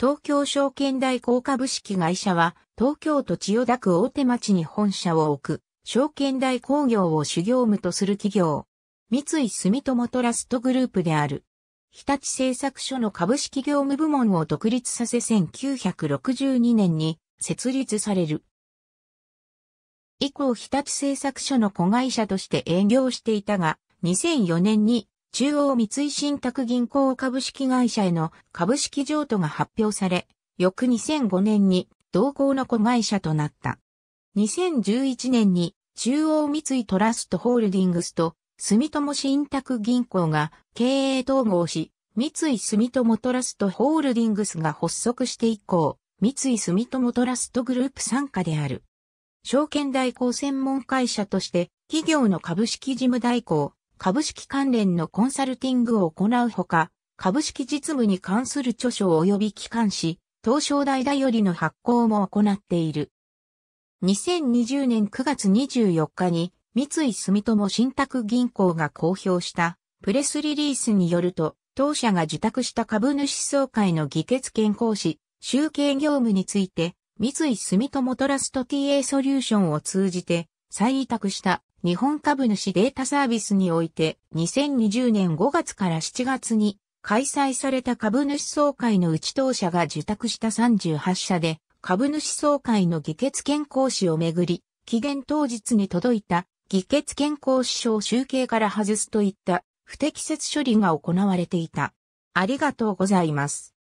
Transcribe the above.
東京証券代行株式会社は、東京都千代田区大手町に本社を置く、証券代行業を主業務とする企業。三井住友トラストグループである。日立製作所の株式業務部門を独立させ1962年に設立される。以降日立製作所の子会社として営業していたが、2004年に中央三井信託銀行株式会社への株式譲渡が発表され、翌2005年に同行の子会社となった。2011年に中央三井トラストホールディングスと住友信託銀行が経営統合し、三井住友トラストホールディングスが発足して以降、三井住友トラストグループ参加である。証券代行専門会社として、企業の株式事務代行、株式関連のコンサルティングを行うほか、株式実務に関する著書及び機関紙、東証大だよりの発行も行っている。2020年9月24日に、三井住友信託銀行が公表したプレスリリースによると、当社が受託した株主総会の議決権行使、集計業務について、三井住友トラスト TA ソリューションを通じて再委託した日本株主データサービスにおいて2020年5月から7月に開催された株主総会のうち当社が受託した38社で株主総会の議決権行使をめぐり期限当日に届いた議決権行使書を集計から外すといった不適切処理が行われていた。ありがとうございます。